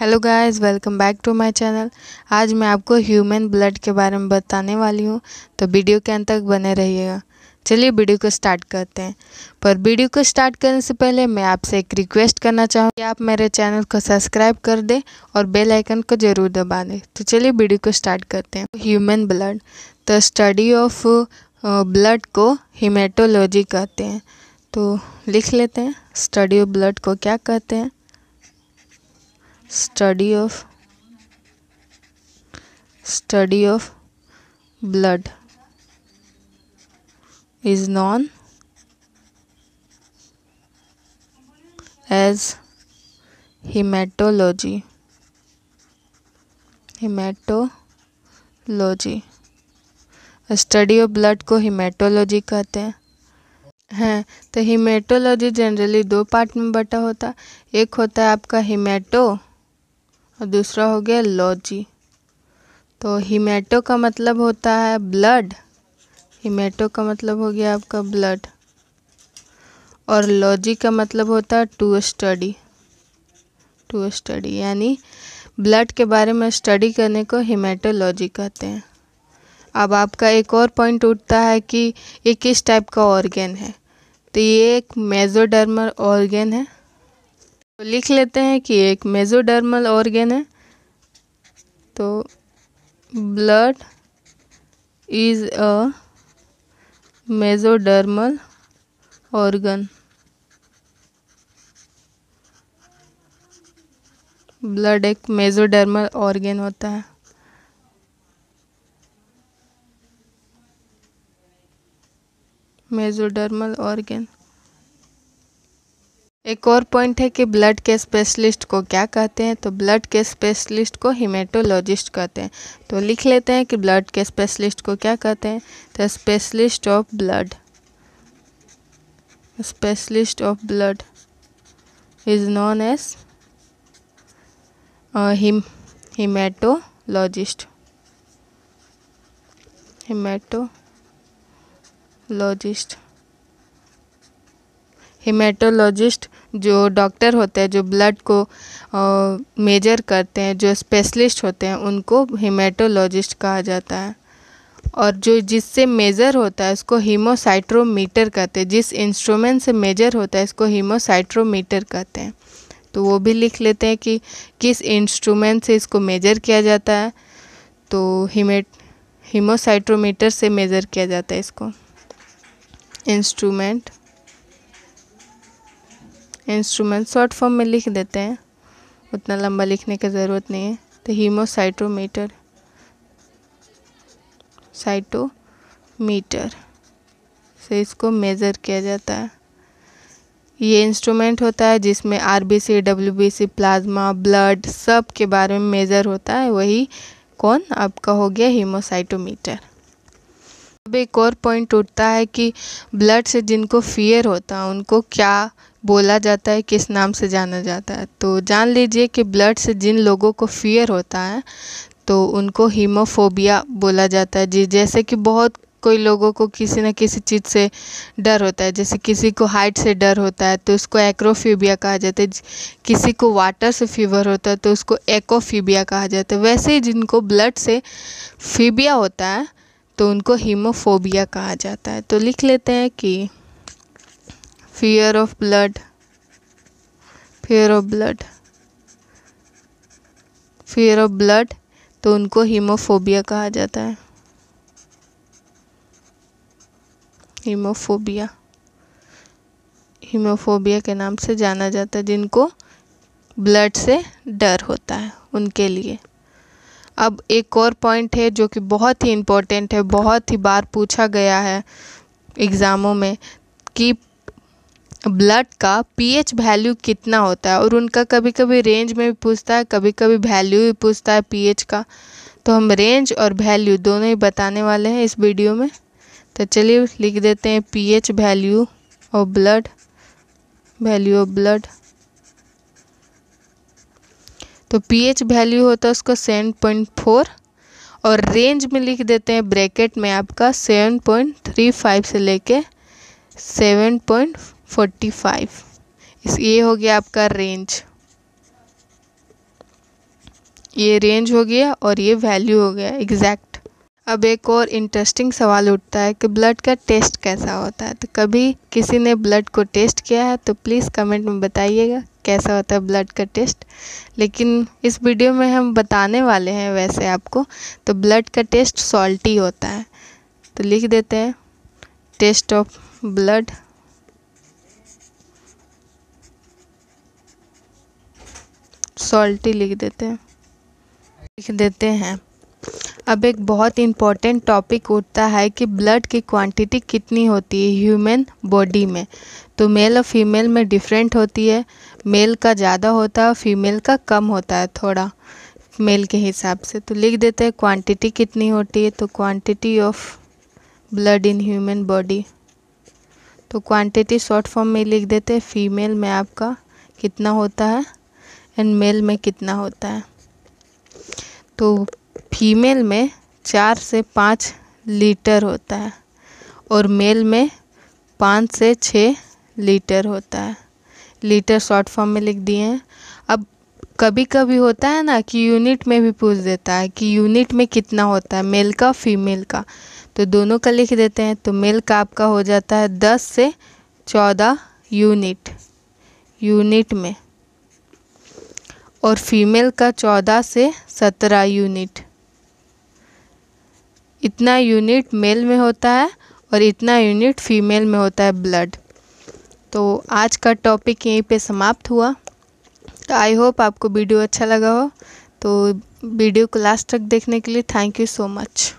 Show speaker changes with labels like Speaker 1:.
Speaker 1: hello guys welcome back to my channel आज मैं आपको ह्यूमन ब्लड के बारे में बताने वाली हूँ तो वीडियो के अंत तक बने रहिएगा चलिए वीडियो को स्टार्ट करते हैं पर वीडियो को स्टार्ट करने से पहले मैं आपसे एक रिक्वेस्ट करना चाहूँगी आप मेरे चैनल को सब्सक्राइब कर दें और बेल आइकन को ज़रूर दबा दें तो चलिए वीडियो को स्टार्ट करते हैं ह्यूमन ब्लड तो स्टडी ऑफ ब्लड को हिमेटोलॉजी कहते हैं तो लिख लेते हैं स्टडी ऑफ ब्लड को क्या कहते हैं study of study of blood is known as haematology haematology study of blood को हिमेटोलॉजी कहते हैं हैं तो हिमेटोलॉजी जनरली दो पार्ट में बटा होता एक होता है आपका हिमेटो और दूसरा हो गया लॉजी तो हिमेटो का मतलब होता है ब्लड हिमेटो का मतलब हो गया आपका ब्लड और लॉजी का मतलब होता है टू स्टडी टू स्टडी यानी ब्लड के बारे में स्टडी करने को हिमेटोलॉजी कहते हैं अब आपका एक और पॉइंट उठता है कि ये किस टाइप का ऑर्गेन है तो ये एक मेजोडर्मल ऑर्गेन है तो लिख लेते हैं कि एक मेजोडर्मल ऑर्गेन है तो blood is a mesodermal organ blood एक मेजोडर्मल ऑर्गेन होता है मेजोडर्मल ऑर्गेन एक और पॉइंट है कि ब्लड के स्पेशलिस्ट को क्या कहते हैं तो ब्लड के स्पेशलिस्ट को हिमेटोलॉजिस्ट कहते हैं तो लिख लेते हैं कि ब्लड के स्पेशलिस्ट को क्या कहते हैं तो specialist of blood specialist of blood is known as haem haematologist haematologist haematologist जो डॉक्टर होते हैं जो ब्लड को मेजर करते हैं जो स्पेशलिस्ट होते हैं उनको हिमेटोलॉजिस्ट कहा जाता है और जो जिससे मेज़र होता है उसको हीमोसाइट्रोमीटर कहते हैं जिस इंस्ट्रूमेंट से मेजर होता है इसको हीमोसाइट्रोमीटर कहते हैं तो वो भी लिख लेते हैं कि किस इंस्ट्रूमेंट से इसको मेजर किया जाता है तो हिमेट हीमोसाइट्रोमीटर से मेज़र किया जाता है इसको इंस्ट्रूमेंट इंस्ट्रूमेंट शॉर्ट फॉर्म में लिख देते हैं उतना लंबा लिखने की ज़रूरत नहीं है तो हीमोसाइटोमीटर साइटोमीटर से इसको मेज़र किया जाता है ये इंस्ट्रूमेंट होता है जिसमें R B C W B C plasma blood सब के बारे में मेज़र होता है वही कौन आपका हो गया हीमोसाइटोमीटर अब एक और पॉइंट उठता है कि ब्लड से जिनको फ़ियर होता है उनको क्या बोला जाता है किस नाम से जाना जाता है तो जान लीजिए कि ब्लड से जिन लोगों को फ़ियर होता है तो उनको हीमोफोबिया बोला जाता है जी जैसे कि बहुत कोई लोगों को किसी न किसी चीज़ से डर होता है जैसे किसी को हाइट से डर होता है तो उसको एक्रोफीबिया कहा जाता है किसी को वाटर से फीवर होता है तो उसको एकोफीबिया कहा जाता है वैसे ही जिनको ब्लड से फीबिया होता है तो उनको हीमोफोबिया कहा जाता है तो लिख लेते हैं कि fear of blood fear of blood fear of blood तो उनको हीमोफोबिया कहा जाता है हीमोफोबिया हीमोफोबिया के नाम से जाना जाता है जिनको ब्लड से डर होता है उनके लिए अब एक और पॉइंट है जो कि बहुत ही इम्पोर्टेंट है बहुत ही बार पूछा गया है एग्ज़ामों में कि ब्लड का पीएच वैल्यू कितना होता है और उनका कभी कभी रेंज में भी पूछता है कभी कभी वैल्यू भी पूछता है पीएच का तो हम रेंज और वैल्यू दोनों ही बताने वाले हैं इस वीडियो में तो चलिए लिख देते हैं pH value of blood value of blood तो पीएच वैल्यू होता है उसका सेवन पॉइंट फोर और रेंज में लिख देते हैं ब्रैकेट में आपका सेवन पॉइंट थ्री फाइव से लेके सेवन पॉइंट फोर्टी फाइव इस ये हो गया आपका रेंज ये रेंज हो गया और ये वैल्यू हो गया एग्जैक्ट अब एक और इंटरेस्टिंग सवाल उठता है कि ब्लड का टेस्ट कैसा होता है तो कभी किसी ने ब्लड को टेस्ट किया है तो प्लीज़ कमेंट में बताइएगा कैसा होता है ब्लड का टेस्ट लेकिन इस वीडियो में हम बताने वाले हैं वैसे आपको तो ब्लड का टेस्ट सॉल्टी होता है तो लिख देते हैं टेस्ट ऑफ ब्लड सॉल्टी लिख देते हैं लिख देते हैं अब एक बहुत इम्पॉर्टेंट टॉपिक उठता है कि ब्लड की क्वांटिटी कितनी होती है ह्यूमन बॉडी में तो मेल और फीमेल में डिफरेंट होती है मेल का ज़्यादा होता है फीमेल का कम होता है थोड़ा मेल के हिसाब से तो लिख देते हैं क्वांटिटी कितनी होती है तो quantity of blood in human body तो क्वांटिटी शॉर्ट फॉर्म में लिख देते हैं फीमेल में आपका कितना होता है एंड मेल में कितना होता है तो फीमेल में चार से पाँच लीटर होता है और मेल में पाँच से छः लीटर होता है लीटर शॉर्ट फॉर्म में लिख दिए हैं अब कभी कभी होता है ना कि यूनिट में भी पूछ देता है कि यूनिट में कितना होता है मेल का फीमेल का तो दोनों का लिख देते हैं तो मेल का आपका हो जाता है दस से चौदह यूनिट यूनिट में और फीमेल का चौदह से सत्रह यूनिट इतना यूनिट मेल में होता है और इतना यूनिट फीमेल में होता है ब्लड तो आज का टॉपिक यहीं पे समाप्त हुआ तो आई होप आपको वीडियो अच्छा लगा हो तो वीडियो को लास्ट तक देखने के लिए थैंक यू सो मच